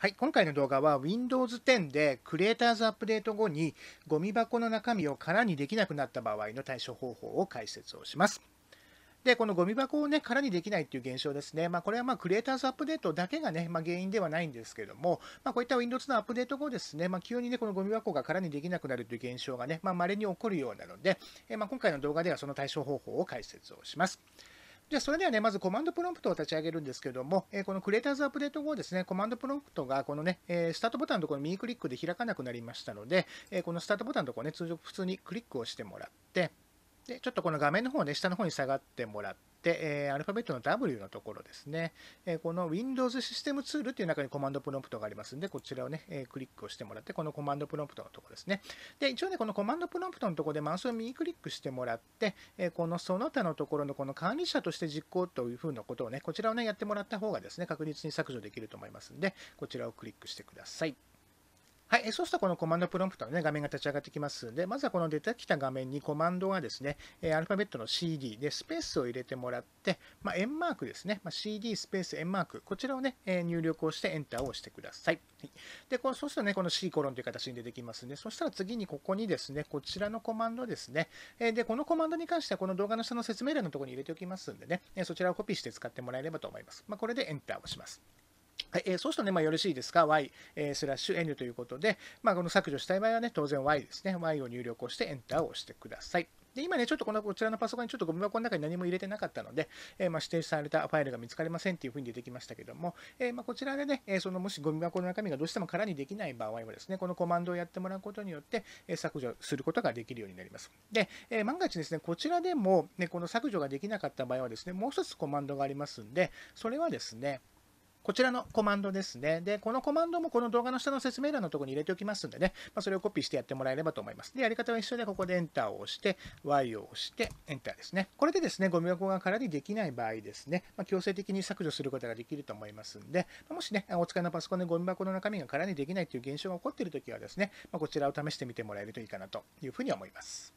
はい、今回の動画は Windows 10でクリエイターズアップデート後にゴミ箱の中身を空にできなくなった場合の対処方法を解説をします。で、このゴミ箱をね、空にできないっていう現象ですね。まあ、これはまあ、クリエイターズアップデートだけがね、まあ、原因ではないんですけども、まあ、こういった Windows のアップデート後ですね、まあ、急にね、このゴミ箱が空にできなくなるという現象がね、まあ、稀に起こるようなので、えまあ、今回の動画ではその対処方法を解説をします。じゃそれではね、まずコマンドプロンプトを立ち上げるんですけども、えこのクレーターズアップデート後ですね、コマンドプロンプトがこのね、えスタートボタンのところ右クリックで開かなくなりましたので、えこのスタートボタンのところね、通常普通にクリックをしてもらって、で、ちょっとこの画面の方ね、下の方に下がってもらっで、えアルファベットの W のところですね、えこの Windows システムツールっていう中にコマンドプロンプトがありますんで、こちらをね、えクリックをしてもらって、このコマンドプロンプトのところですね。で、一応ね、このコマンドプロンプトのところでマウスを右クリックしてもらって、えこのその他のところのこの管理者として実行というふうなことをね、こちらをね、やってもらった方がですね、確実に削除できると思いますんで、こちらをクリックしてください。はい、そうするとこのコマンドプロンプトの、ね、画面が立ち上がってきますので、まずはこの出てきた画面にコマンドがですね、アルファベットの CD でスペースを入れてもらって、まあ、円マークですね、まあ、CD スペース円マーク、こちらをね、入力をしてエンターを押してください。はい、で、こそうするとね、この C コロンという形に出てきますので、そしたら次にここにですね、こちらのコマンドですね、で、このコマンドに関してはこの動画の下の説明欄のところに入れておきますんでね、そちらをコピーして使ってもらえればと思います。まあ、これでエンターを押します。はい、えー、そうするとね、まあ、よろしいですか ?y、えー、スラッシュ n ということで、まあ、この削除したい場合はね、当然 y ですね。y を入力をして Enter を押してください。で今ね、ちょっとこのこちらのパソコンにちょっとゴミ箱の中に何も入れてなかったので、えー、まあ、指定されたファイルが見つかりませんっていうふうに出てきましたけども、えー、まあ、こちらでね、えそのもしゴミ箱の中身がどうしても空にできない場合はですね、このコマンドをやってもらうことによって、え削除することができるようになります。で、え万が一ですね、こちらでも、ね、この削除ができなかった場合はですね、もう一つコマンドがありますんで、それはですね、こちらのコマンドですね。で、このコマンドもこの動画の下の説明欄のところに入れておきますんでね、まあ、それをコピーしてやってもらえればと思います。で、やり方は一緒で、ここで Enter を押して、Y を押して、Enter ですね。これでですね、ゴミ箱が空にできない場合ですね、まあ、強制的に削除することができると思いますんで、まもしね、お使いのパソコンでゴミ箱の中身が空にできないという現象が起こっているときはですね、まこちらを試してみてもらえるといいかなというふうに思います。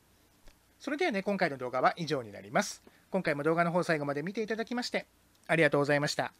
それではね、今回の動画は以上になります。今回も動画の方最後まで見ていただきまして、ありがとうございました。